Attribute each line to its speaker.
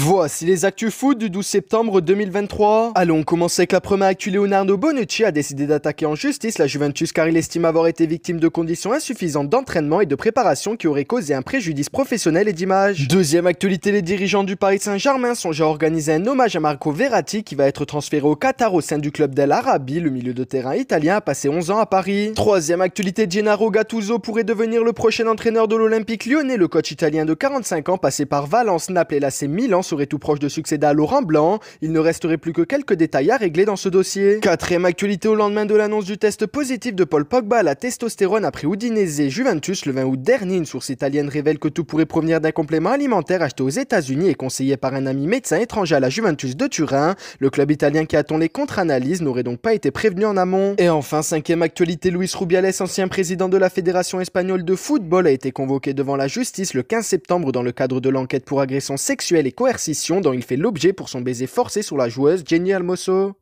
Speaker 1: Voici les actus foot du 12 septembre 2023. Allons commencer avec la première actu. Leonardo Bonucci a décidé d'attaquer en justice la Juventus car il estime avoir été victime de conditions insuffisantes d'entraînement et de préparation qui auraient causé un préjudice professionnel et d'image. Deuxième actualité, les dirigeants du Paris Saint-Germain songent à organiser un hommage à Marco Verratti qui va être transféré au Qatar au sein du club d'El Arabi. Le milieu de terrain italien a passé 11 ans à Paris. Troisième actualité, Gennaro Gattuso pourrait devenir le prochain entraîneur de l'Olympique lyonnais. Le coach italien de 45 ans passé par Valence, Naples et l'AC Milan serait tout proche de succéder à Laurent Blanc, il ne resterait plus que quelques détails à régler dans ce dossier. Quatrième actualité au lendemain de l'annonce du test positif de Paul Pogba à la testostérone après Udinese Juventus le 20 août dernier, une source italienne révèle que tout pourrait provenir d'un complément alimentaire acheté aux États-Unis et conseillé par un ami médecin étranger à la Juventus de Turin. Le club italien qui attend les contre-analyses n'aurait donc pas été prévenu en amont. Et enfin, cinquième actualité, Luis Rubiales, ancien président de la Fédération espagnole de football, a été convoqué devant la justice le 15 septembre dans le cadre de l'enquête pour agression sexuelle et dont il fait l'objet pour son baiser forcé sur la joueuse Jenny Almosso.